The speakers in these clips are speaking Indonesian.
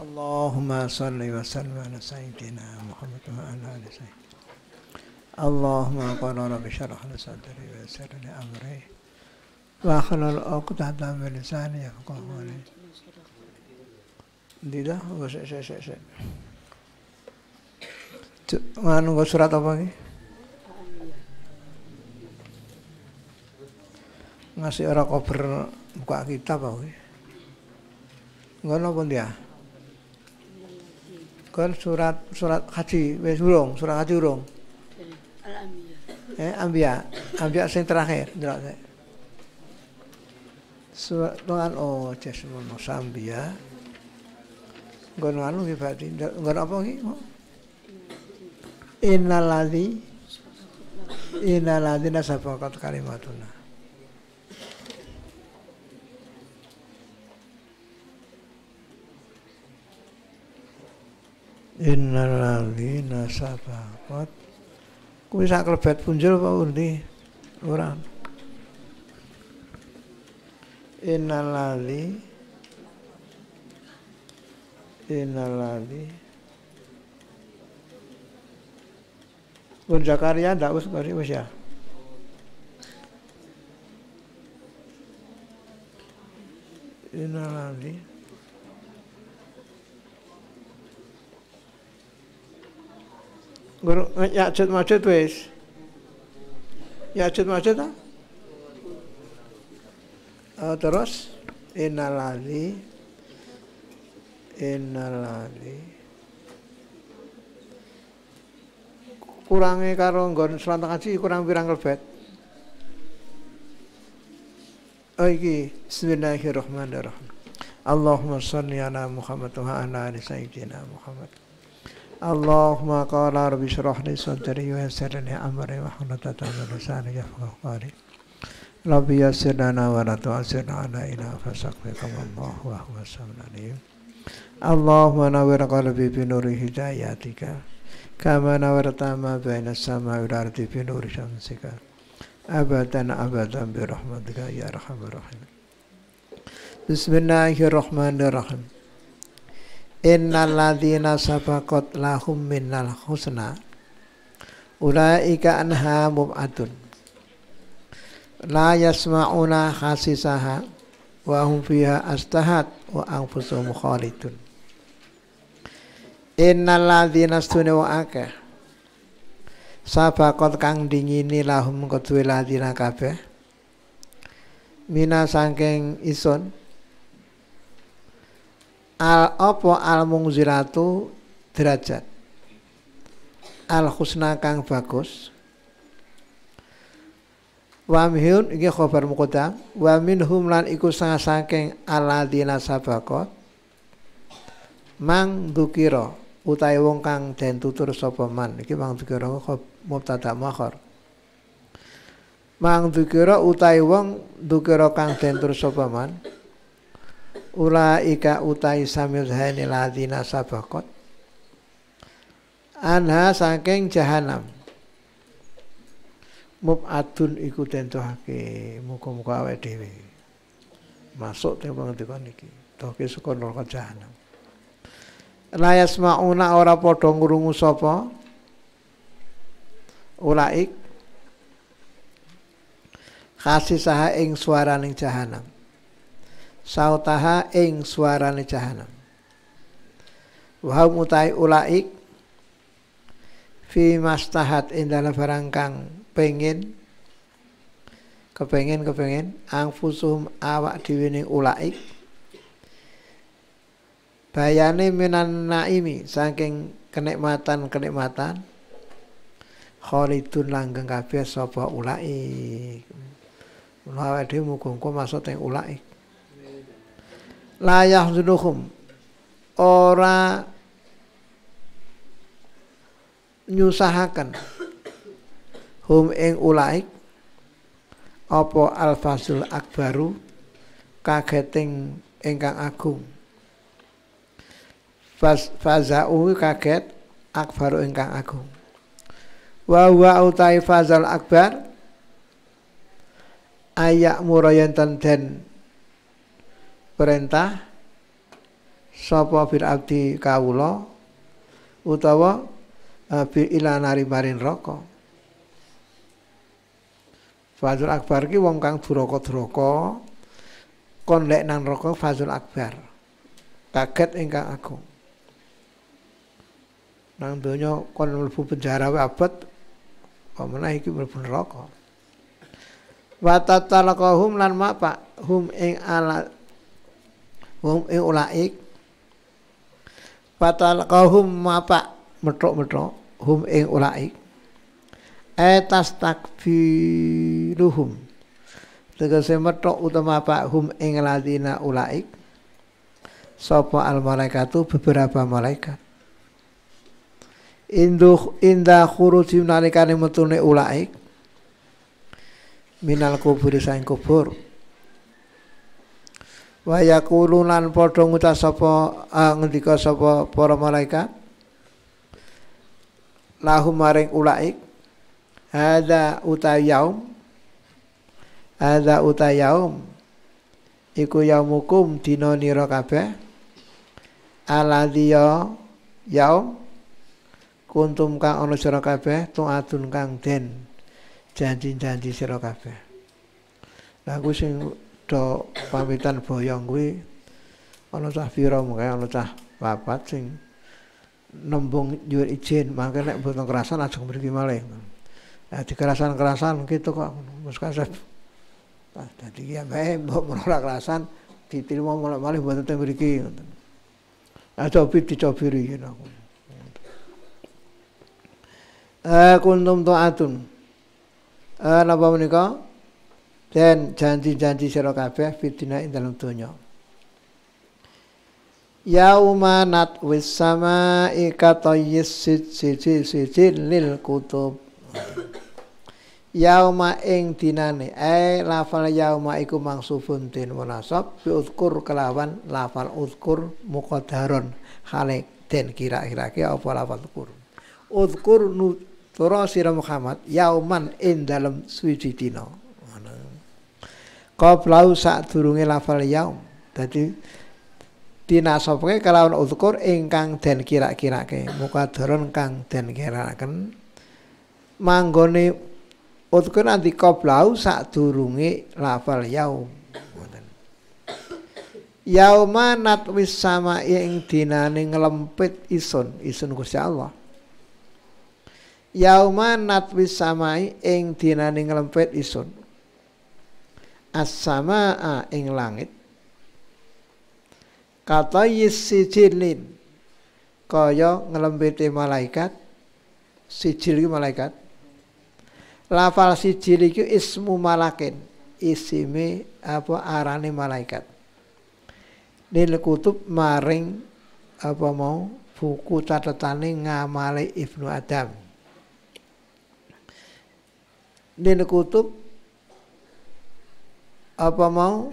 Allahumma salli wa sallim ala sayyidina Muhammad wa ala ali sayyidina Allahumma qala rabbi syarah li sadri wa sirri li amri wa akhlal uqdata min lisani yafqahu li Dida wa sy sy sy sy surat apa ini? Ngasih orang kober buka kitab apa ini? Ngono dia kan surat surat haji wis urung surat haji urung eh ambia ambia sing terakhir ndelok sik surat Tuhan anu, oh jasmun sambia gono anu ki berarti gono apa ki innalladzi innalladzi kata kalimatuna Inalali sabaqat kuwi sak klebet punjul apa undi ora Inalali, innalali Pun Zakaria ndak wis mari wis ya. Guru macet wes ya Yakjud macet ah Uh, terus inalali inalali kurangnya karo nggon selantang aji kurang pirang kelbet. Oh iki bismillahirrahmanirrahim. Allahumma sholli ala Muhammad wa ala ali sayyidina Muhammad. اللهم قال رب اشرح لي صدري ويسر لي امري واحلل عقدة من لساني يفقهوا قولي رب يسر لنا ولا تعسر على الا فسقفكم الله وهو السميع العليم اللهم نور قلبي بنور هدايتك كما نورت ما بين السماء والارض بنور شمسك ابدا ابدا برحمتك يا ارحم الراحمين بسم الله الرحمن الرحيم Innal ladhina sabakot lahum minnal husna Ula'ika anha mub'adun La yasma'una khasisaha Wa hum fiha astahat Wa anfusum khalidun Innal ladhina stune wa akeh Sabakot kang dingini lahum kudwi ladina kabeh Mina sangking ison al opo al mungziratu derajat al husna kang bagus wa mihun iki khabar muqaddam wa minhum lan iku sanga saking aladina sabaqot mang dukira utahe wong kang den tutur sapa man iki mang dukira mubtada makhor mang dukira utahe wong dukira kang den tutur sapa man ulaika utai samilhani ladina sabakot anha saking jahanam mubadun iku tentuhake muga-muga awake dhewe masuk teng ngendika niki tohke saka neraka jahanam la yasmauna ora padha ngrungu sapa ulaik kasih saha ing ning jahanam sautaha ing suarane jahanam wa mutai ulaik fi mastahat ing dalam pengin kepengin kepengin ang fusum awak diwini ulaik bayane minan naimi saking kenikmatan-kenikmatan khalidun langgeng kabeh sapa ulaik Mula awake mugo-mugo masuk teng ulaik la yahzunuhum ora nyusahakan hum ing ulaik apa alfasul akbaru kageting ingkang agung Faz, fazau kaget akbaru ingkang agung wa huwa utai fazal akbar ayak murayan den perintah sapa fir abdi kawula utawa uh, e, bi ila nari marin roko Fazul Akbar ki wong kang duraka-duraka kon lek nang roko Fazul Akbar kaget ingkang aku, nang donya kon mlebu penjara wae abet apa menah iki mlebu neraka wa tatalaqahum lan mapa hum ing ala wong ulaik kahum mappa metok metok hum ing ulaik etas takfiruhum tegese metok utama pak hum ing eh, ladina ulaik sapa al malaikatu beberapa malaikat Induh inda khurujim nalikane metune ulaik minal kubur saing kubur waya kulunan padha ngucap sapa eh, ngendika sapa para malaikat lahum maring ulaik hadza utayaum hadza utayaum iku yaumukum dina nira kabeh aladiya yaum kuntum kang ana sira kabeh tuadun kang den janji-janji sira kabeh lha sing do pamitan boyong kuwi ana cah pira mengke ana cah papat sing nembung nyuwun izin mangke nek mboten kerasan ajeng mriki malih. Nah, dikerasan-kerasan gitu kok wis kasep. Nah, dadi ya bae mbok ora kerasan diterima malih mboten teng mriki ngoten. Nah, cobi dicobiri ngono. Gitu. Eh, kuntum taatun. Eh napa menika? dan janji-janji sira kabeh fitina ing dalam donya. Yauma nat wis sama ikatoyis sijil sijil lil kutub. Yauma ing dinane ay eh, lafal yauma iku mangsufun din munasab bi uzkur kelawan lafal uzkur muqaddaron hale den kira-kira ke apa lafal uzkur. Uzkur nu Tora Muhammad yauman ing dalam suci dina. qablau sadurunge lafal yaum dadi dinasabke kelawan udzkur ingkang den kira-kirake mukadaron kang den kiraken manggone udzkur nanti qablau sadurunge lafal yaum Yauma natwis sama ing dinane nglempit isun isun Gusti Allah. Yauma natwis sama ing dinane nglempit isun as-samaa ing langit katayis sijilin kaya ngelembete malaikat sijil cilik malaikat lafal sijil itu ismu malakin isimi apa arani malaikat lil kutub maring apa mau buku catetane ngamale Ibnu Adam lil kutub apa mau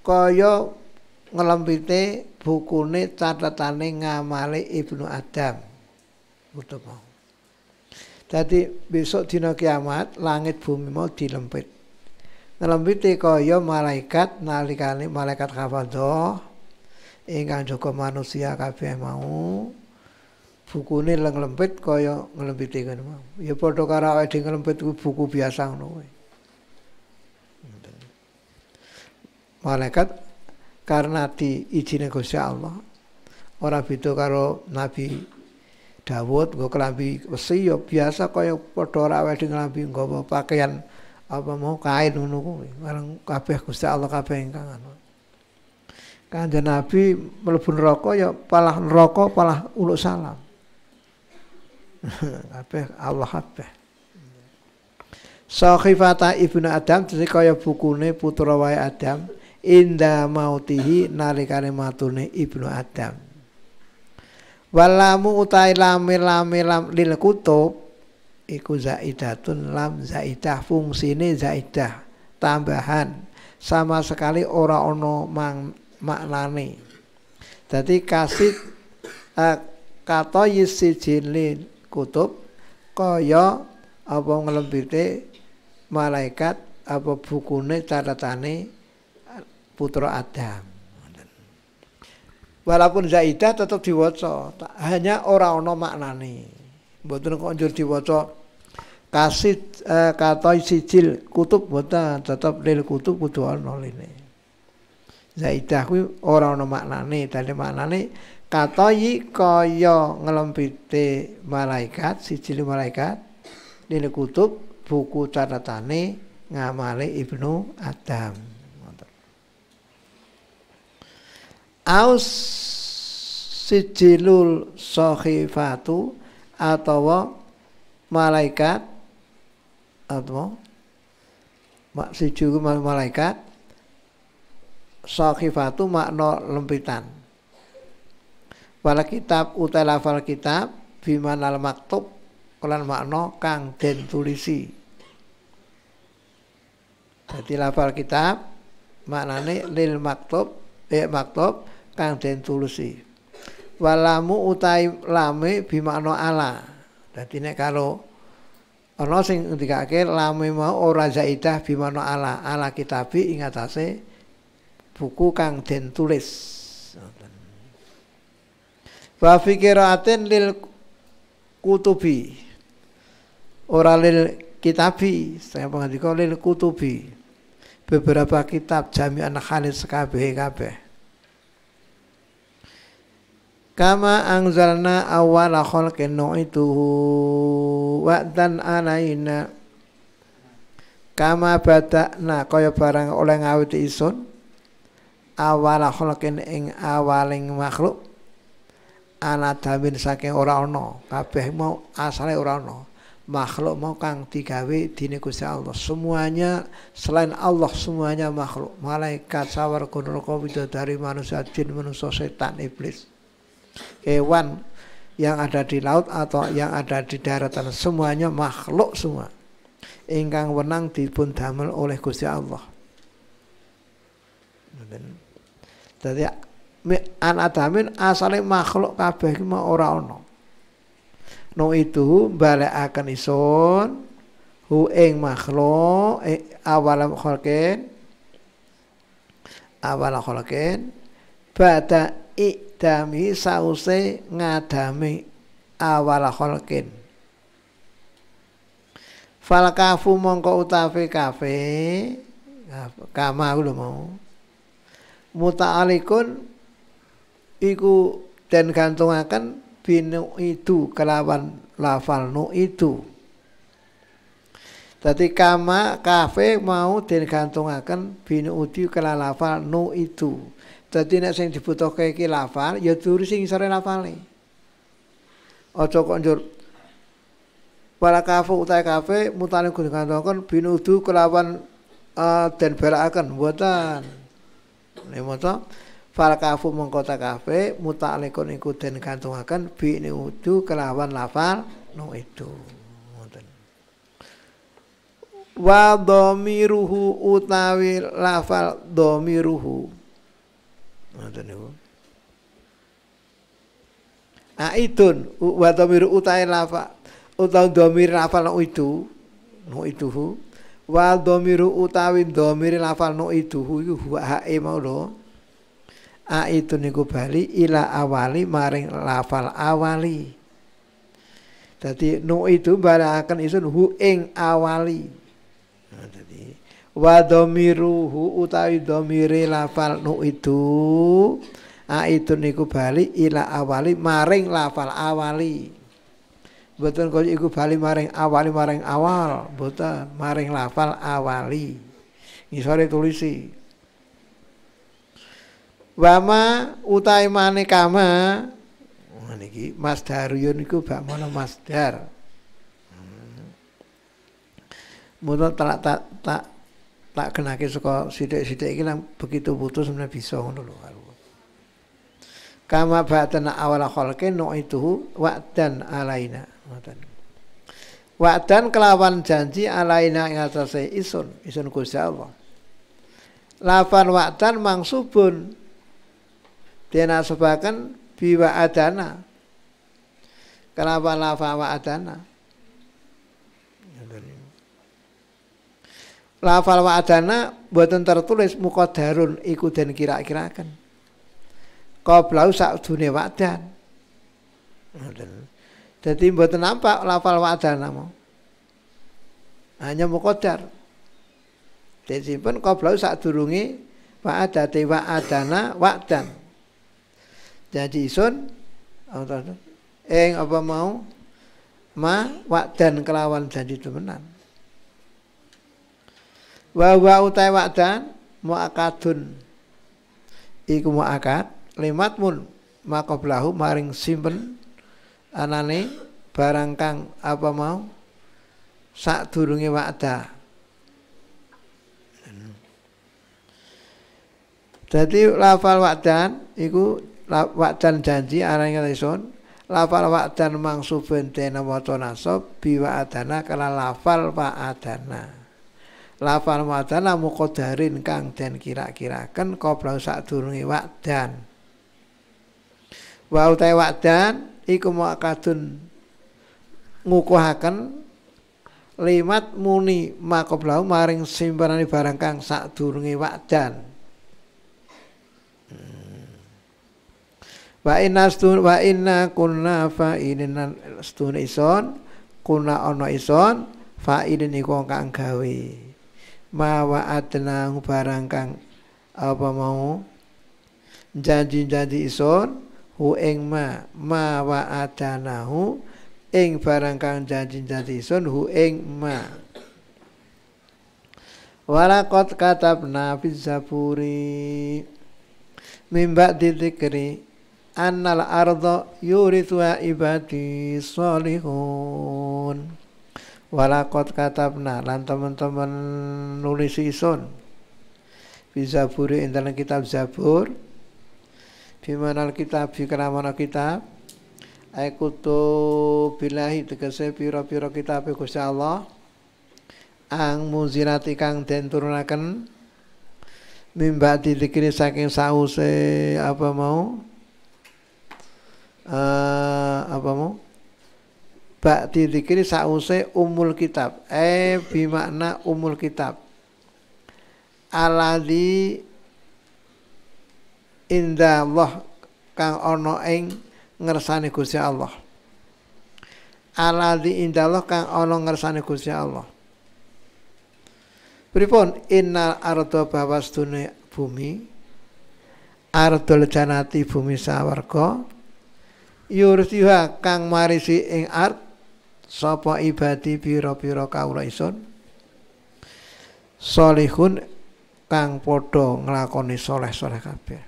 kaya ngelempite bukune catetane ngamale Ibnu Adam. Ngono mau. tadi besok dina kiamat langit bumi mau dilempit. Ngelempite kaya malaikat nalikane malaikat hafadzah ingkang joko manusia kabeh mau. Bukune leng lempit kaya ngelempit ngono mau. Ya padha karo awake ngelempit buku biasa ngono malaikat karena diizini Gusti Allah ora beda karo Nabi Dawud nggo kelambi wesi ya biasa kaya padha ora wedi kelambi nggawa pakaian apa mau kain ngono kuwi bareng kabeh Gusti Allah kabeh ingkang anu Kanjeng Nabi mlebu neraka ya palah neraka palah uluk salam kabeh Allah kabeh Sakhifata ibnu Adam jadi kaya bukune putra wae Adam inda mautihi nalikane matune Ibnu Adam. Walamu utai lame lame lam lil kutub iku zaidatun lam zaidah fungsine zaidah tambahan sama sekali ora ono mang, maknane. Dadi kasit eh, kata yisijilin kutub kaya apa nglembite malaikat apa bukune catatane putra Adam. Walaupun Zaidah tetap diwaca, hanya orang ana maknani. Mboten kok njur diwaca kasit eh, katoi sijil kutub boten tetap lil kutub kudu ana ini. Zaidah kui orang ana maknani, tadi maknani katoi koyo ngelompite malaikat sijil malaikat lil kutub buku catatane ngamale Ibnu Adam. aus sijilul sohifatu atau malaikat atau mak siju malaikat sohifatu makna lempitan wala kitab utai lafal kitab bimana maktub kelan makna kang den tulisi jadi lafal kitab maknane lil maktub eh maktub kang den tulusi walamu utai lame bimakna ala dadi nek karo ana sing ngendikake lame mau ora zaidah bimakna ala ala kitabi ingatase buku kang den tulis wa fikiratin lil kutubi ora lil kitabi saya pengen lil kutubi beberapa kitab jami'an khalis kabeh kabeh Kama angzalna awala khalqin nu'ituhu wa'dan alaina. Kama badakna kaya barang oleh ngawiti isun. Awala khalqin ing awaling makhluk. ana damin saking ora ana. Kabeh mau asale ora ana. Makhluk mau kang digawe dine Gusti Allah. Semuanya selain Allah semuanya makhluk. Malaikat, sawar, gunung, dari manusia, jin, manusia, setan, iblis hewan yang ada di laut atau yang ada di daratan semuanya makhluk semua ingkang wenang dipun damel oleh Gusti Allah jadi an adamin asale makhluk kabeh iki ora ana. No itu akan isun hu ing makhluk eh, awal khalqin awal khalqin bada i damhi sause ngadami awal kholkin fal kafu mongko utafe kafe kama aku mau alikun iku dan akan binu itu kelawan lafal nu itu Tadi kama kafe mau dan akan binu itu kelawan lafal nu itu jadi nek sing dibutuhke iki lafal, ya turu sing isore lafale. Aja kok njur wala kafu utai kafe mutane kudu kantongkon binudu kelawan uh, eh, dan belakaken buatan. Ini maca para kafu mengkota kafe kafe mutalikun iku den gantungaken binudu kelawan lafal no itu. wa domiruhu utawi lafal domiruhu. Aidun wa dhamiru utai lafa utau dhamir lafal no itu no hu wa dhamiru utawi dhamir lafal no ituhu iku hae mau a aitu niku bali ila awali maring lafal awali dadi no itu akan isun hu ing awali nah, dadi wadomiruhu utawi domire lafal nu itu a itu niku bali ila awali maring lafal awali boten kok iku bali maring awali maring awal boten maring lafal awali ngisore tulisi wama utai mane kama niki masdar yo niku bak mana masdar Mula tak tak tak tak kenake saka sithik-sithik iki lan begitu putus sebenarnya bisa ngono lho karo kama batana awala khalqi itu wa'dan alaina ngoten wa'dan kelawan janji alaina ing atase isun isun Gusti Allah lafan wa'dan mangsubun dinasebaken biwa adana kenapa lafan wa'dana Lafal wa'adana buatan tertulis muka darun iku dan kira-kirakan. Qoblau dunia wa'adan Jadi buatan nampak lafal wa'adana mau. Hanya mukodar. Jadi pun qoblau sa'durungi wa'adati wa'adana wa'adan Jadi sun. Eng apa mau? Ma wa'adan kelawan jadi temenan wa wa utai wa'dan mu'akadun iku mu'akad limat mun belahu maring simpen anane barangkang apa mau sak turungi wa'da Jadi lafal wa'dan iku wa'dan janji arane ingsun lafal wa'dan mangsubun dene wa'dan nasab biwa'adana kala lafal wa'adana lafal madan lamu kodarin kang dan kira-kiraken kobra sadurunge wakdan wa utai wakdan iku muakadun ngukuhakan limat muni makoblau maring simpanane barang kang sadurunge wakdan Wa inna stun wa inna kunna fa'ilina stun ison kunna ono ison fa'ilin iku kang gawe mawaatnahu barang kang apa mau janji-janji ison hu ing ma mawaatnahu ing barang kang janji-janji ison hu ing ma Walakot katabna fis zaburi mimba didikri annal ardo yuritwa ibadi solihun walakot katabna lan teman-teman nulis isun bisa buri intan kitab zabur bimanal kitab bi kelamana kitab aikutu bilahi tegese piro-piro kitab e Gusti Allah ang muzilati kang den turunaken mimba didikiri saking sause apa mau uh, apa mau bakti dikiri sause umul kitab eh bimakna umul kitab aladi inda Allah kang ono ing ngersani Gusti Allah aladi inda Allah kang ono ngersani Gusti Allah Pripun innal ardo bawastune bumi ardul janati bumi sawarga yurtiha kang marisi ing ard sapa ibadi pira-pira kawula isun salihun kang padha nglakoni saleh-saleh kabeh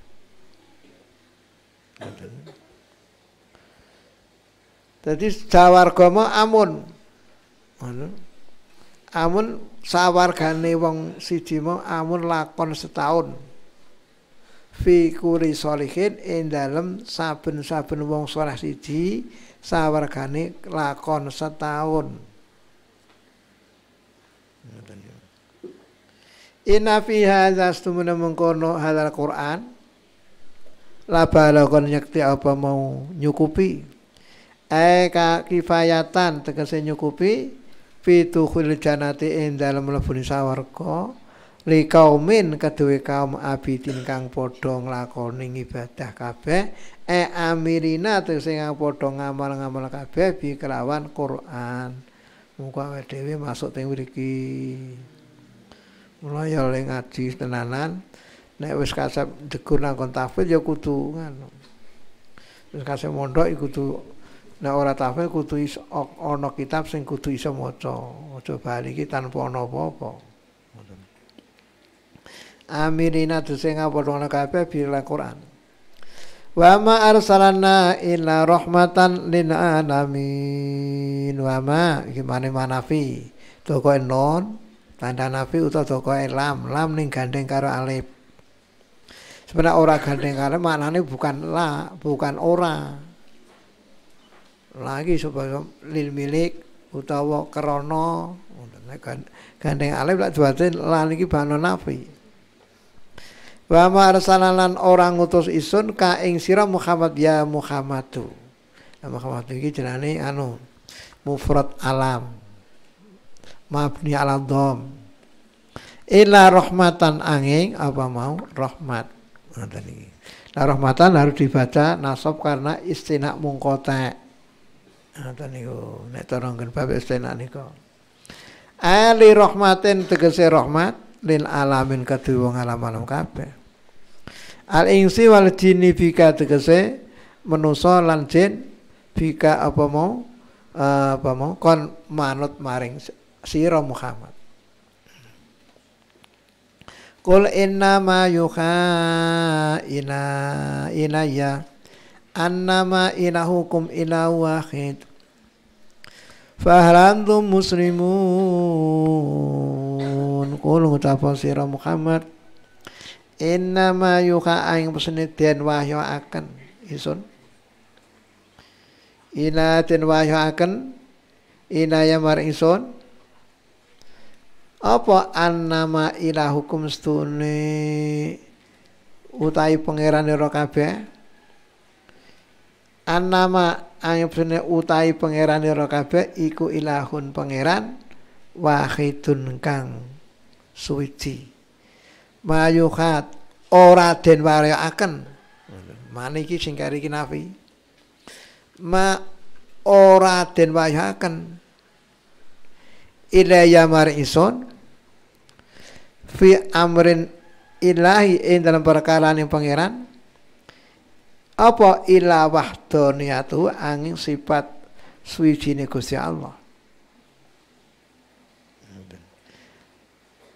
Jadi sawarga mau amun. Amun sawargane wong siji mau amun lakon setahun. Fi kuri solihin in dalem saben-saben wong soleh siji sawargane lakon setahun ya. Inna fi hadza astumuna mengkono halal Quran la balakon nyekti apa mau nyukupi eka kifayatan tegese nyukupi fitu khul janati ing dalem mlebu swarga li kaumin kaduwe kaum abidin kang padha nglakoni ibadah kabeh e amirina te sing padha ngamal-ngamal kabeh bi kelawan Quran muga dhewe masuk teng mriki mulai oleh le ngaji tenanan nek wis kasep degur nang kon tafil ya kudu ngono wis kasep mondok iku kudu nek ora tafil kudu ana kitab sing kudu iso maca aja bali ki tanpa ana apa-apa tu sehingga ngawulna kafe bila Quran Wama ma arsalna illa rahmatan lil alamin wa ma gimana manafi toko non tanda nafi utawa toko lam lam ning gandeng karo alif sebenarnya ora gandeng karo maknane bukan la bukan ora lagi supaya lil milik utawa kerono kan, gandeng alif lak diwate lan iki bano nafi Wa ma orang utus isun ka ing sira Muhammad ya Muhammadu. Ya Muhammad iki jenenge anu mufrad alam. Mabni ala dom. Ila rahmatan angin apa mau rahmat. Ngoten iki. Nah, rahmatan harus dibaca nasab karena istinak mungkotek. Ngoten niku nek cara bab istinak niku. Ali rahmatin tegese rahmat lil alamin kedue wong alam-alam kabeh. Al insi wal jinni bika tegese manusa lan jin bika apa mau eh, apa mau kon manut maring sira Muhammad. Kul inna ma yuha ila ilayya annama hukum ilahu wahid. Fahal muslimun kul ngucapa sira Muhammad innama yuha aing pesene den wahyu akan isun ina den wahyo akan inaya mar isun apa annama hukum stune utai pangeran ira kabeh aing pesenit utai pangeran ira kabeh iku ilahun pangeran wahidun kang suwiji mayukat ora den waryakaken mana iki sing kari iki nafi ma ora den wayahaken ilaya mari ison fi amrin ilahi ing dalam perkara ning pangeran apa ilawah doniatu angin sifat niku Gusti Allah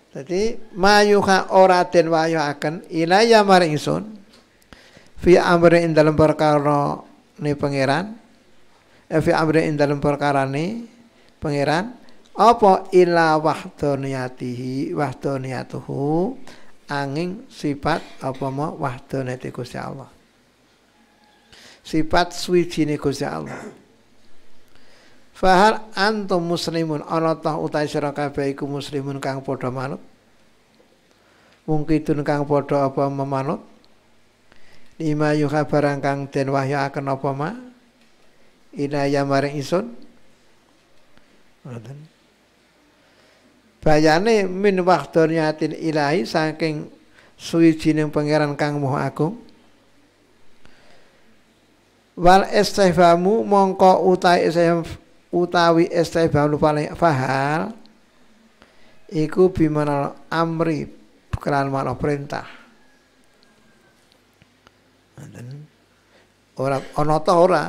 Jadi mayuha ora den wayuhaken ilaya maring ingsun fi amri ing dalem perkara ne pangeran eh, fi amri ing dalem perkara ne pangeran apa ila wahdoniyatihi wahdoniyatuhu angin sifat apa mau wahdoniyati Gusti Allah sifat suwijine Gusti Allah Fahal antum muslimun ana ta utai sira kabeh iku muslimun kang padha manut. mungkin kang padha apa memanut. Lima yuha barang kang den wahyu akan apa ma? Inaya maring isun. Ngoten. Bayane min wahdaniyatil ilahi saking suwijining pangeran kang Maha Agung. Wal istihfamu mongko utai istihfam utawi istibaun paling fahal iku bimana amri kelan makna perintah ngoten ora ana ta ora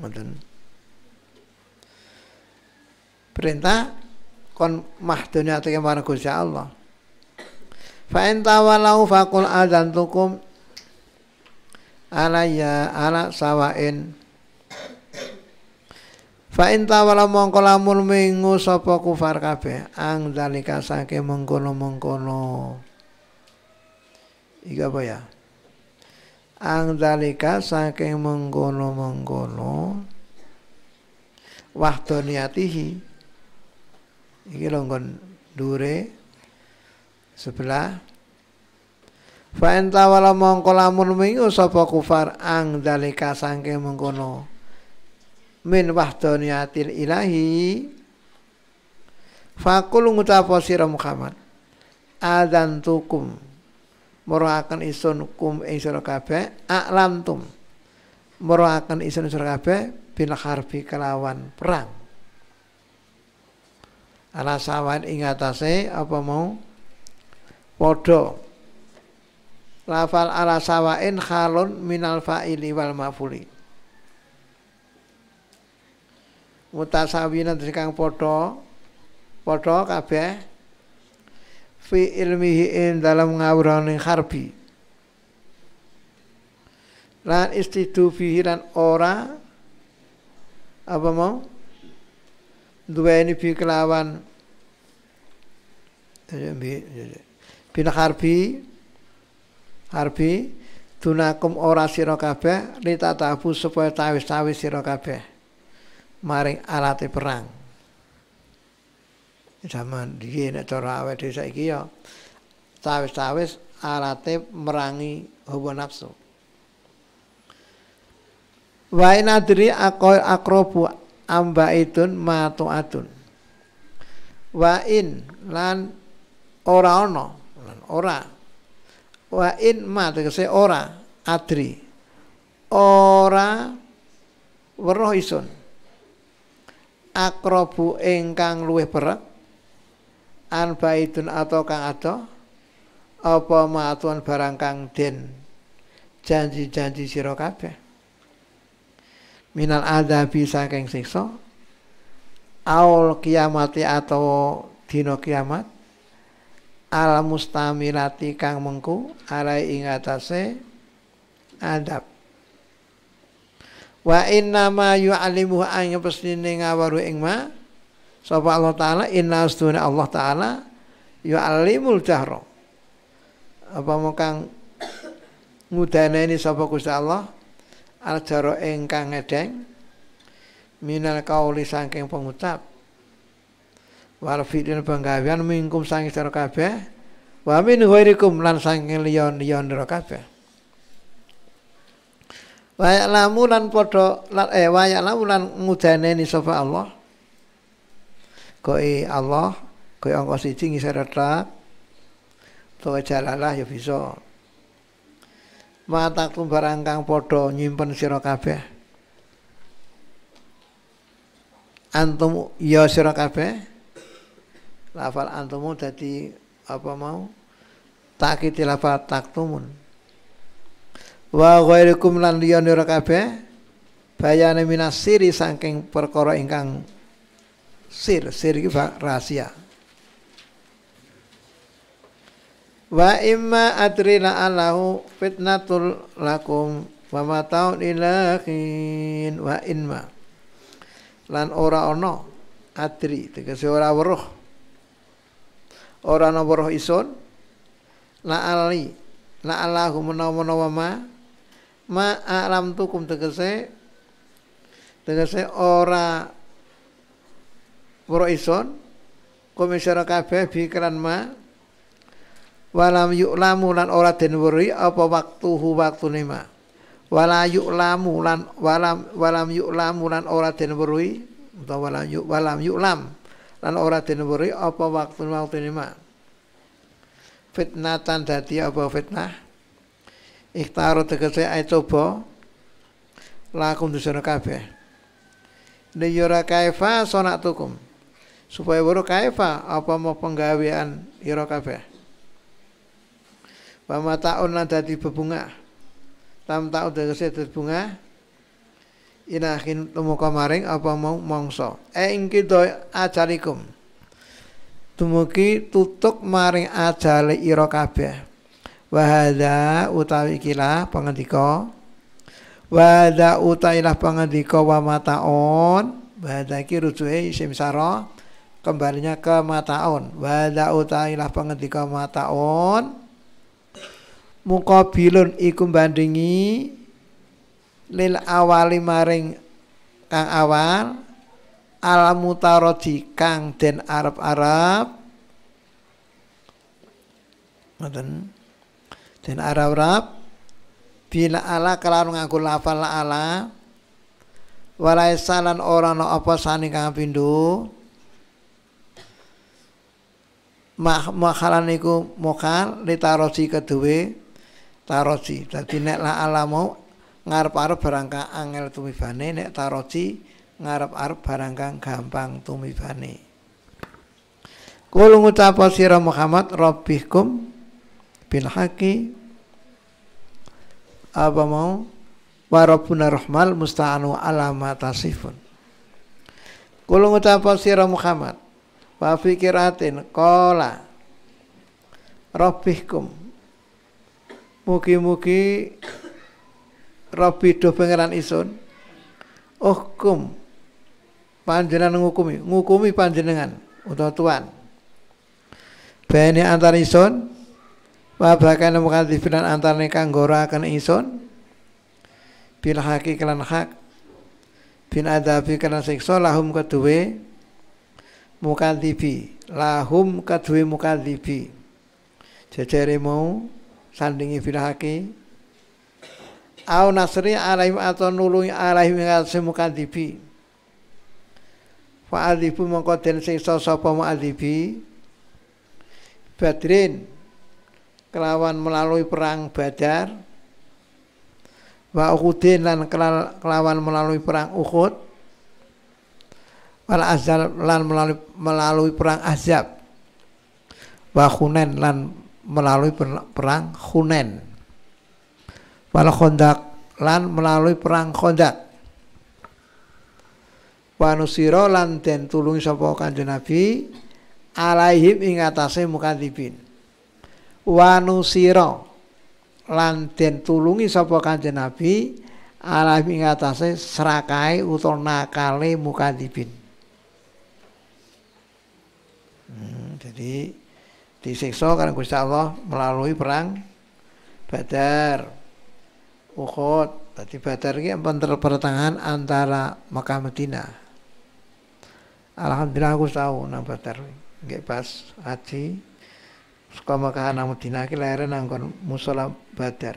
ngoten perintah kon mahdune atike marang Gusti Allah fa in tawalau faqul adantukum alayya ala sawain Fa inta wala mongko lamun mingu sapa kufar kabeh ang dalika sake mengkono-mengkono. Iki apa ya? Ang dalika saking mengkono-mengkono niatihi, Iki longgon dure sebelah Fa inta wala mongko lamun mingu sapa kufar ang dalika mengkono mengkono min wahdaniyatil ilahi fakul ngucapa sira Muhammad adzan tukum meruakan isun kum ing sira kabeh aklam meruakan isun sira kabeh bil harbi kelawan perang ala sawan ing atase apa mau padha lafal ala sawain khalun minal fa'ili wal mafuli mutasawina kang podo podo kabeh fi ilmihi in dalam ngawurane harbi lan istidu fihi lan ora apa mau Dua ini bi kelawan ya, ya, bin ya, harbi harbi dunakum ora sira kabeh lita tabu supaya tawis-tawis sira kabeh maring alat perang. Zaman dia nak cara awet desa iki ya tawis-tawis alat merangi hawa nafsu. Wa inadri akol akrobu amba itun matu atun. Wa in lan ora ono lan ora. Wa in matu kese ora adri. Ora weruh isun akrobu ingkang luwih perek an baidun atau kang ada apa maatuan barang kang den janji-janji sira kabeh minal adzabi saking siksa aul kiamati atau dina kiamat al mustamilati kang mengku alai ing atase adab Wa inna ma yu'alimu an yabsini ngawaru ing ma sapa Allah taala inna astuna Allah taala yu'alimul jahra. Apa mongkang ini sapa Gusti Allah al Jaro ingkang ngedeng minal kauli saking pengucap warfidin penggawean mingkum saking sira kabeh wa min ghairikum lan saking liyon-liyon kabeh Wayak lamu lan podo eh wayak lamu lan ngudaneni sofa Allah. Koi Allah, koi angka siji ngisor retak. Utawa jalalah ya bisa. Matakum barang kang padha nyimpen sira kabeh. Antum ya sira kabeh. Lafal antumu dadi apa mau? Takiti lafal taktumun wa ghairikum lan liya ora kabeh bayane minas siri saking perkara ingkang sir sir iki rahasia wa imma la alahu fitnatul lakum wa taun ilakin wa inma lan ora ana adri tegese ora weruh ora ana weruh isun la ali la alahu menawa-menawa ma ma alam tukum tegese tegese ora ora ison komisara kabeh bikran ma walam yuklamu lan ora den weri apa waktuhu waktune ma wala yuklamu lan walam walam yuklamu lan ora den weri utawa walam yuk walam yuklam lan ora den weri apa waktu waktune ma fitnatan dadi apa fitnah Iktaru tegese ae coba lakum dusana kabeh. Liyura ya kaifa tukum. Supaya weruh kaifa apa mau penggawean ira ya kabeh. Wa mataun lan dadi bebungah. Tam tau tegese dadi bunga. Inahin tumuka maring apa mau mongso. E ingkido ajalikum. Dumugi tutuk maring acale ira kabeh wahada utawi ikilah pengendiko. wahada utailah pengendiko wa mataon wahada iki rujuke isim saro kembalinya ke mataon wahada utailah pengendiko mataon mukabilun iku bandingi lil awali maring kang awal al di kang den arab arab ngoten Dan Arab-Arab Bila ala kelaru ngaku lafal la ala Walai salan orang no apa sani kang pindu Makhalan iku mokal Li tarosi kedue Tarosi Jadi nek la ala mau Ngarep-arep barangka angel tumibane Nek tarosi ngarep-arep barangka gampang tumibane Kulung ucapa sirah Muhammad Robihkum Robihkum bil Haki apa mau warabuna puna rahmal musta'anu alama tasifun kula ngucapa sira Muhammad wa kola. Robihkum, qala mugi-mugi Rabbi do isun hukum panjenengan ngukumi ngukumi panjenengan utawa tuan bene antar isun wa bakana dibinan lan antane kang goraken ingsun bil haki kelan hak bin adabi kelan sikso lahum keduwe Mukadibi lahum keduwe mukadibi Jajari mau sandingi bil haki au nasri alaihim atau nulungi alaihim ngatasi mukadzibi fa'adibu sikso siksa sapa Badrin badrin kelawan melalui perang Badar wa Uhudin lan kelawan melalui perang Uhud wal Azab lan melalui melalui perang Azab wa Hunen lan melalui perang hunen, wal Khondak lan melalui perang wa Nusiro lan den tulungi sapa kanjeng Nabi alaihim ing atase mukadzibin wanusiro lan den tulungi sapa kanjeng Nabi alam ing atase serakai utawa nakale mukadzibin. Hmm, jadi disiksa karena Gusti Allah melalui perang Badar. Uhud. Berarti Badar ini pertengahan antara Mekah Medina. Alhamdulillah aku tahu nang Badar. Nggih pas haji Suka Mekah nang Madinah iki lair nang kon musala Badar.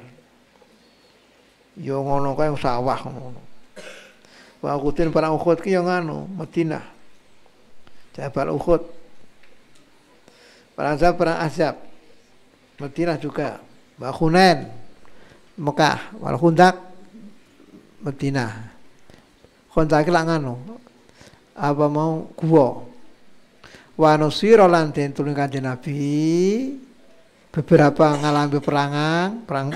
Yo ya ngono kae sawah ngono. Wa Uhudin para Uhud ki yo ya nganu Madinah. Jabal Uhud. Para Azab perang Azab. Madinah juga. Wa Hunain Mekah, wal Hundak Madinah. Hundak ki nganu. Apa mau gua Wanusiro lan den tulung kanjeng Nabi beberapa ngalami perangang perang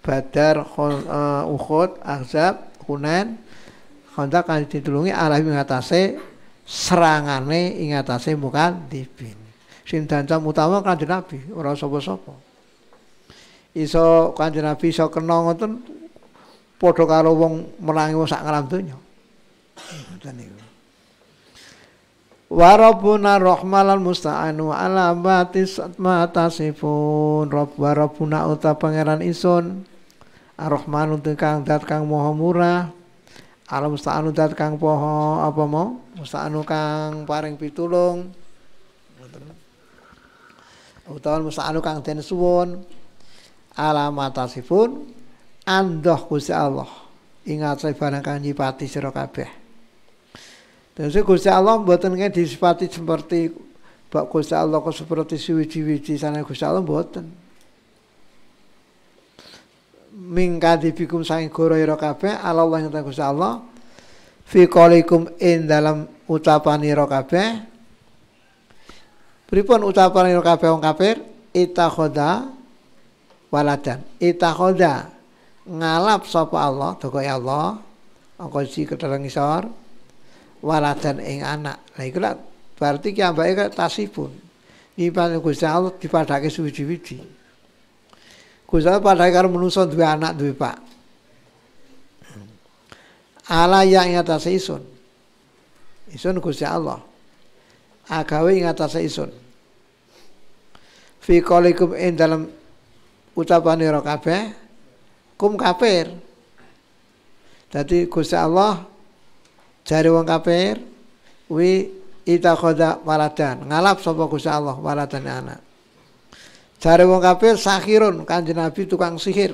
Badar, eh, Uhud, azab Hunain, kontak kan ditulungi alami mengatasi serangane ingatasi bukan dibin. Sing dancam utama kanjeng Nabi, ora sapa-sapa. Iso kanjeng Nabi iso kena ngoten padha karo wong merangi wong sak ngalam donya. Ngoten niku. Wa rabbuna rahmalal musta'anu ala batis matasifun Rabb wa rabbuna uta pangeran isun ar untuk kang dat kang moho murah Al musta'anu dat kang poho apa mau musta'anu kang paring pitulung utawa musta'anu kang den suwun ala matasifun andoh Gusti Allah ingat barang kang nyipati sira kabeh dan saya Gusti Allah buatan kene disifati seperti pak Gusti Allah kok seperti suwiji-wiji sana Gusti Allah buatan. Mingkadi bikum saing goro iro kafe ala Allah yang Gusti Allah fi in dalam Pripon utapan iro ucapan ira kabeh wong kafir itakhoda waladan. Itakhoda ngalap sapa Allah, dokoe ya Allah. angkosi si keterang waladan ing anak. Lah iku lah berarti ki ambake kok tasipun. Nyimpan Gusti Allah dipadhake suwi-wiji. Gusti Allah padhake karo menungso duwe anak duwe pak. Ala ya ing atase isun. Isun Gusti Allah. Agawe ing atase isun. Fi qalikum ing dalam ucapane ora kabeh kum kafir. Dadi Gusti Allah Jari wong kafir, wi ita koda waladan. Ngalap sapa Gusti Allah waladan anak. Jari wong kafir sahirun kanjeng Nabi tukang sihir.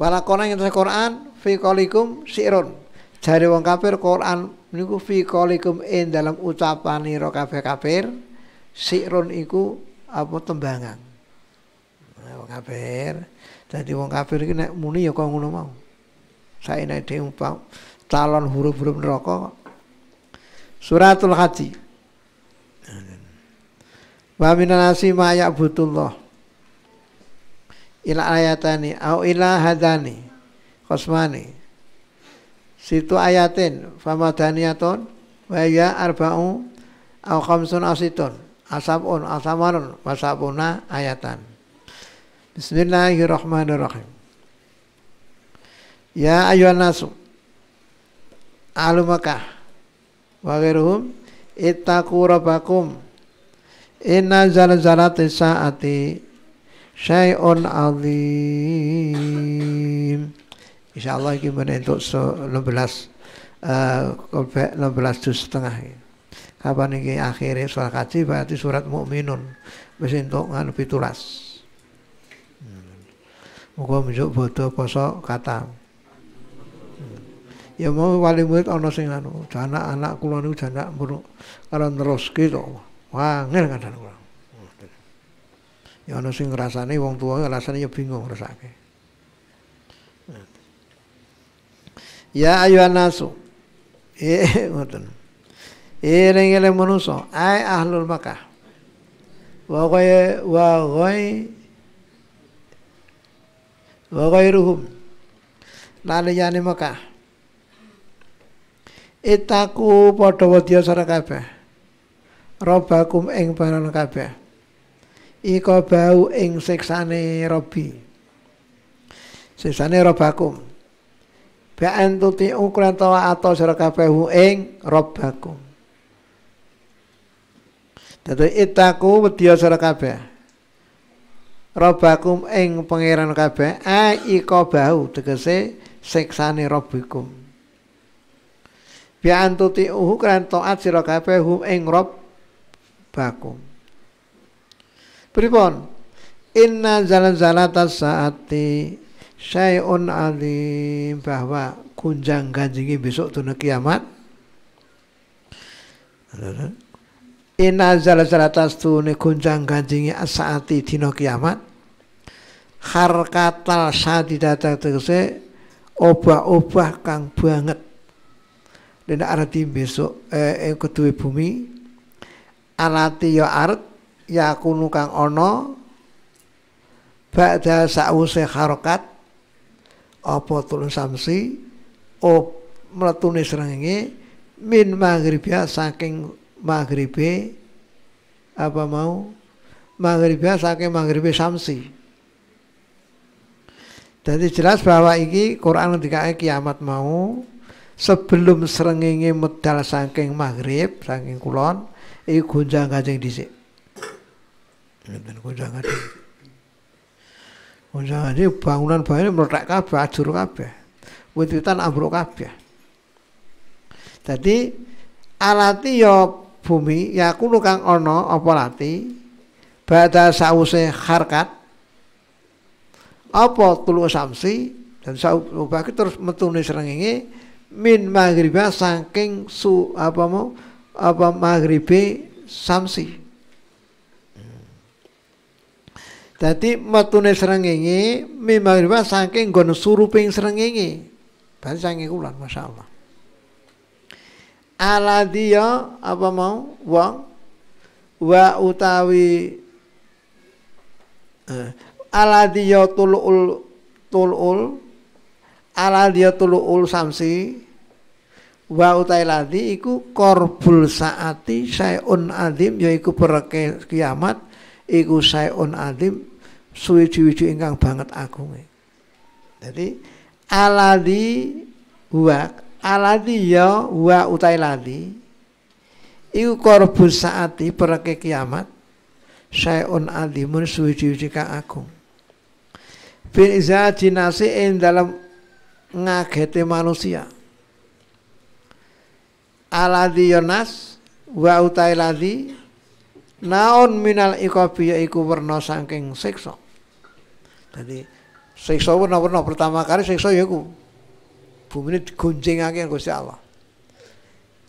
Walakona yang Quran fi qalikum sirun. Jari wong kafir Quran niku fi qalikum in dalam ucapanira kabeh kafir sirun iku apa tembangan. Wong kafir. Dadi wong kafir iki nek muni ya kok ngono mau. Saya di umpam calon huruf-huruf neraka suratul haji wa minan nasi ma ya'budullah ila ayatani au ila hadani kosmani situ ayatin famadaniyatun wa ya arba'u au khamsun asiton asabun asamanun wasabuna ayatan Bismillahirrahmanirrahim Ya ayuhan nasu. Ahlu Makkah. Wa ghairuhum. Ittaku rabbakum. Inna zalati saati syai'un azim. Insyaallah ini untuk 16 Uh, 16 juz setengah kapan ini akhirnya surat kaji berarti surat mu'minun Bisa untuk nganu tulas, hmm. Muka menunjuk bodoh kosok katamu ya mau wali murid ana sing anu anak-anak kula niku janak muruk karo neruske to wangel kadang kula ya ana sing rasane wong tuwa rasane ya bingung rasake ya ayuhan nasu eh ngoten ireng-ireng manusa ai ahlul makkah wa ghai wa ghai wa ghairuhum lan makkah Itaku padha wadya sira kabeh. Robakum ing barang kabeh. Iko bau ing seksane robi. seksane robakum. Ba'an tuti ukuran tawa atau sira kabeh ing robakum. Dadi itaku wadya sira kabeh. Robakum ing pangeran kabeh. Aiko bau tegese siksane robikum biantuti antuti uhu kran toat sira kabeh hum ing rob bakum pripun inna zalzalatas saati syai'un alim bahwa kunjang ganjingi besok tuna kiamat Inna zalzalatas tuni kunjang ganjingi asaati dina kiamat harkatal sadidata tegese obah-obah kang banget Dene arti besok eh, eh kedue bumi arati ya arat ya kunu kang ana ba'da sause harokat apa tulun samsi op mletune srengenge min maghribia saking maghribe apa mau maghribe saking maghribe samsi jadi jelas bahwa iki Quran ketika kiamat mau sebelum serengenge medal saking maghrib saking kulon iku gunjang ganjing dhisik. Ngeten gunjang ganjing gunjang ganjing bangunan bangunan meledak kabeh, ajur kabeh. Wit-witan ambruk kabeh. Dadi alati ya bumi ya kang ana apa lati badha sause harkat apa tulu samsi dan saubaki terus metune serengingi min maghribah saking su apa mau apa maghribe samsi. Jadi matune srengenge min maghribah saking nggon suruping srengenge. Berarti saking kulon masyaallah. Aladia apa mau wong wa utawi eh, aladia tulul tulul ala dia tuluul samsi wa utai ladi iku korbul saati sayun adim yaiku pereke kiamat iku sayun adim suwiji-wiji ingkang banget agunge jadi aladi wa aladi ya wa utai ladi iku korbul saati pereke kiamat sayun adimun suwiji-wiji kang agung bin iza jinasi ing dalam ngagete manusia aladi yonas wa utai ladi naon minal ikobi iku werna saking siksa jadi siksa werna-werna pertama kali siksa yaiku bumi ini digonjengake Gusti Allah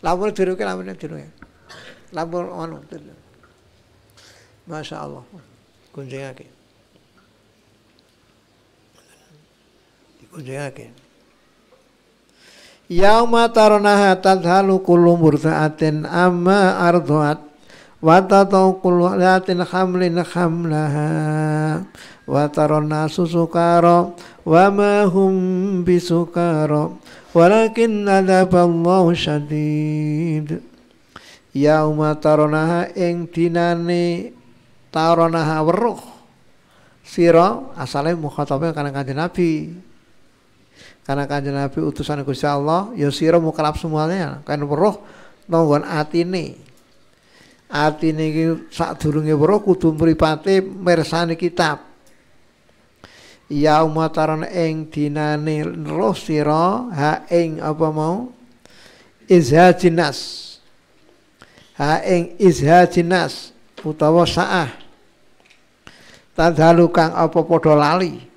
lampu diruke lampu diruke lampu anu Masya Allah gonjengake digonjengake Yauma taronaha tadhalu kullu murta'atin amma ardhat, wa tatau kullu latin hamlin hamlaha wa tarona susukara wa ma hum bisukara walakin adaballahu syadid Yauma taronaha ing dinane taronaha weruh sira asale mukhatabnya karena kanjeng Nabi karena kanjeng Nabi utusan Gusti Allah ya sira mukalap semuanya kan weruh nonggon atine atine iki sadurunge weruh kudu mripate mirsani kitab yaumataron ing dinane roh sira ha ing apa mau izhajinas ha ing izhajinas utawa saah tadhalu kang apa padha lali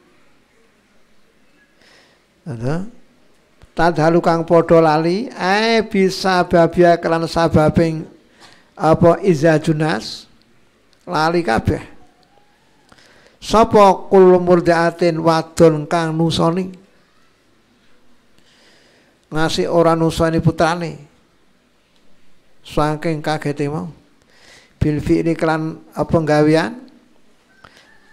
Tadhalu kang padha lali eh bisa babia kelan sababing apa iza junas lali kabeh. Sopo kulumur diatin wadon kang nusoni. Ngasih ora nusoni putrane. Saking kaget mau. Bil fi'li kelan gawian,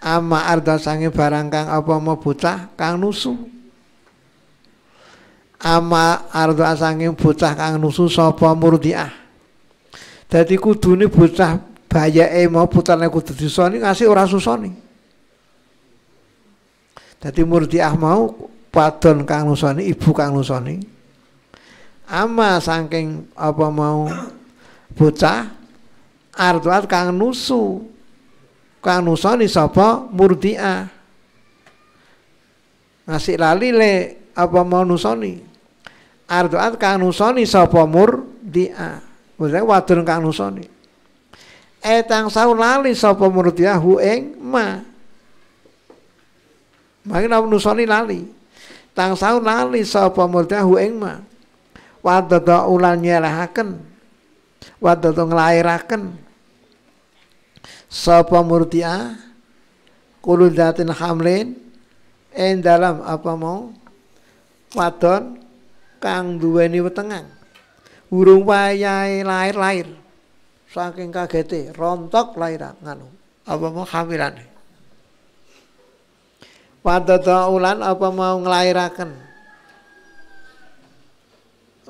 ama arda sange barang kang apa mau bocah kang nusu ama ardo asanging bocah kang nusu sapa murdiah dadi kudune bocah bayake mau putrane kudu disoni ngasih ora susoni dadi murdiah mau wadon kang nusoni ibu kang nusoni ama saking apa mau bocah ardoat kang nusu kang nusoni sapa murdiah ngasih lali le apa mau nusoni arduat kang nusoni sapa dia. Ah, maksudnya wadon kang nusoni etang saun lali sapa murdia hu hueng ma Mangke nusoni lali tang saun lali sapa murdia hu hueng ma wadoto ulan nyelahaken wadoto nglairaken sapa murdia kuludatin hamlin en dalam apa mau wadon kang duweni wetengan urung wayahe lair-lair saking kagete rontok lairan nganu apa mau hamilane Wadada ulan apa mau nglairaken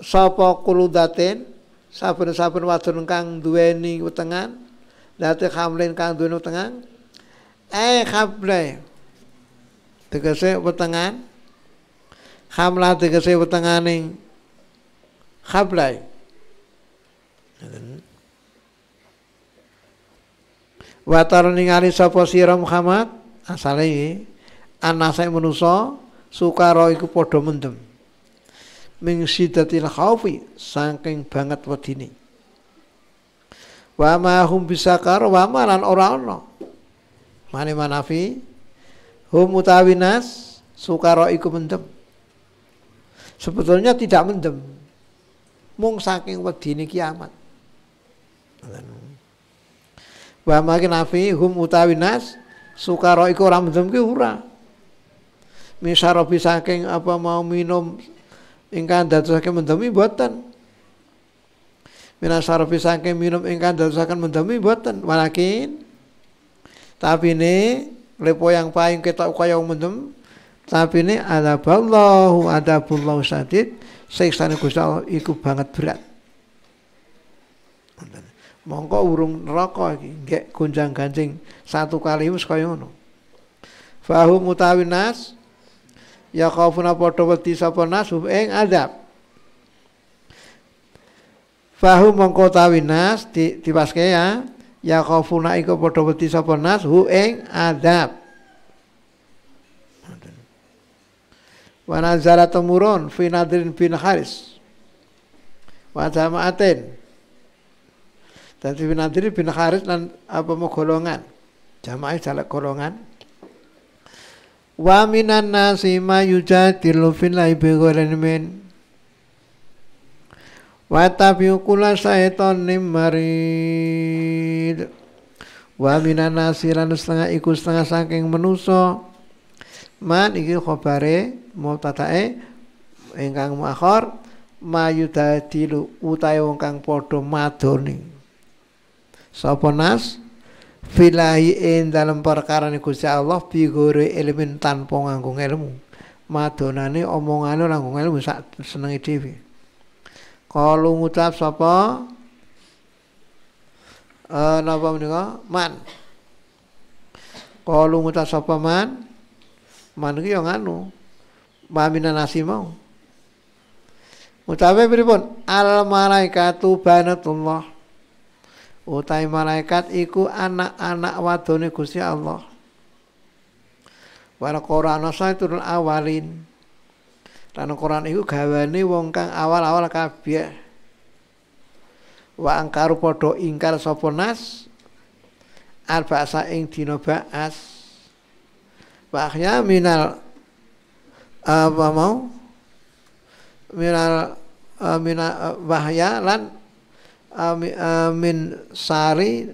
sapa kuludatin saben-saben wadon kang duweni wetengan dadi hamilin kang duweni wetengan eh hable tegese wetengan Khamlah tegese wetengane. Khablai. Watar ningali sapa sira Muhammad asale iki anase manusa sukara iku padha mendem. Ming sidatil khaufi saking banget wedine. Wa ma hum bisakar wa ma lan ora ana. Mane manafi hum utawinas sukara iku mendem sebetulnya tidak mendem mung saking wedine kiamat wa afi hum utawi nas sukara iku ora mendem ki ora misarobi saking apa mau minum ingkang dadosake mendemi boten minasarobi saking minum ingkang dadosake mendemi boten walakin tapi ini lepo yang paling kita ukaya mendem tapi ini ada ada adabullahu sadid ini Gusti Allah ikut banget berat. Mongko urung rokok, iki nggek gonjang-ganjing satu kali wis kaya ngono. Fahu mutawi nas ya khaufuna padha wedi sapa nas ing adab. Fahu mongko tawi nas di, diwaske ya ya khaufuna iku padha wedi sapa nas hu ing adab. Wana nazala tumurun fi nadrin bin haris wa jama'atin Tadi nadrin bin haris dan apa mau golongan jamai jalak golongan wa minan nasi ma yujadilu fillahi wata min wa tabiqula syaitonim marid wa minan nasi lan setengah iku setengah saking menuso ma niki khobare mubtadae ingkang muakhir mayudadilu utahe wong kang podo madoni sapa nas filahi ing dalem perkara Gusti Allah bigore ilmin tanpa nganggo ilmu madonane omongane ora nganggo ilmu sak senenge dhewe kalu ngucap sapa eh napa menika man kalu ngucap sapa man maniki ya nganu mamina nasi mau utawi pripun al malaikatu banatullah Utai malaikat iku anak-anak wadone Gusti Allah wal Qur'an turun awalin lan Quran iku gawane wong kang awal-awal kabeh. Wa angkaru podo ingkar sapa nas arba'a ing as. ba'as. Fa'ahya minal apa mau minal eh, minal eh, bahya lan eh, min sari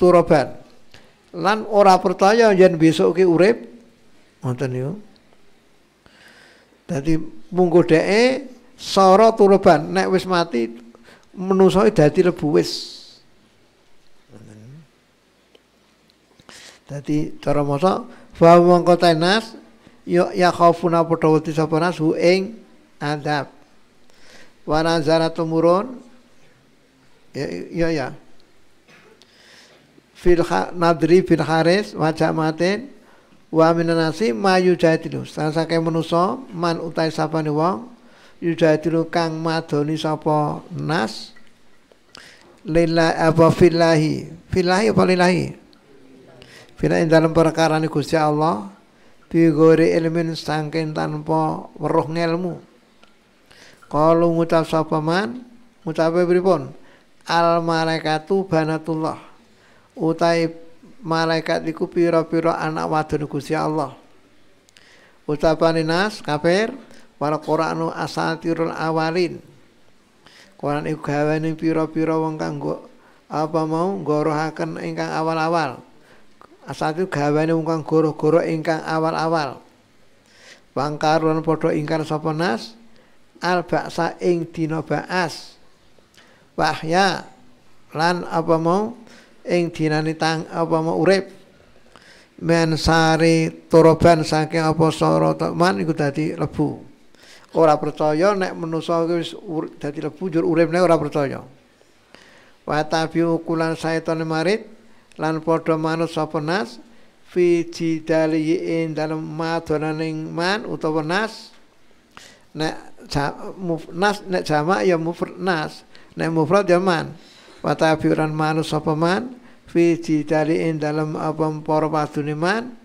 turoban lan ora pertanya, jen besok ki urip ngoten niku dadi munggo dheke sara turoban nek wis mati menusoi dadi lebu wis dadi cara masa. fa mongko nas, ya ya khaufuna padha wedi ing adab wana zaratu murun ya ya, ya. fil nadri fil haris wa jamatin wa minanasi mayu jahidilu sang sake man utai sapa ni wong yujadilu kang madoni sapa nas lillahi apa filahi filahi apa lillahi Fina ing dalam perkara ni Gusti Allah bigori ilmin sangking tanpa weruh ngelmu. Kalau ngucap sapa man, ngucape pripun? Al malaikatu banatullah. Utai malaikat iku pira-pira anak wadon Gusti Allah. Ucapane nas kafir wal Qur'anu asatirul awalin. Quran iku gawane pira-pira wong kanggo apa mau ngorohaken ingkang awal-awal asatu gawane wong kang goro-goro ingkang awal-awal wangkarun padha ingkar sapa nas al ba'sa ing dina ba'as wahya lan apa mau ing dinane tang apa mau urip mensari toroban saking apa soro teman iku dadi lebu ora percaya nek menusa wis dadi lebu jur urip nek ora percaya wa tabiu kulan setan marit lan padha manut sapa nas fi jidali ing dalem madhananing man utawa nas nek nas nek jamak ya mufrad nas nek mufrad ya man wa tabiuran manut sapa man fi jidali ing dalem apa para padune man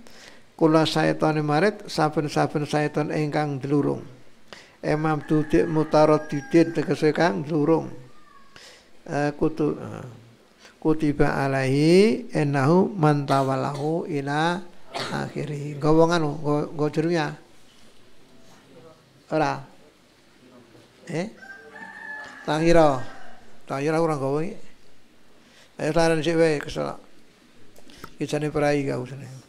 kula saetone marit saben-saben saeton ingkang dlurung emam Dudik Mutaradidin tegese kang dlurung uh, eh, kutu uh. Eh kutiba alaihi ennahu man tawalahu ila akhiri gowo nganu go jurumnya ora eh tangira tangira ora gowo iki ayo taran sik wae kesel iki jane gak usah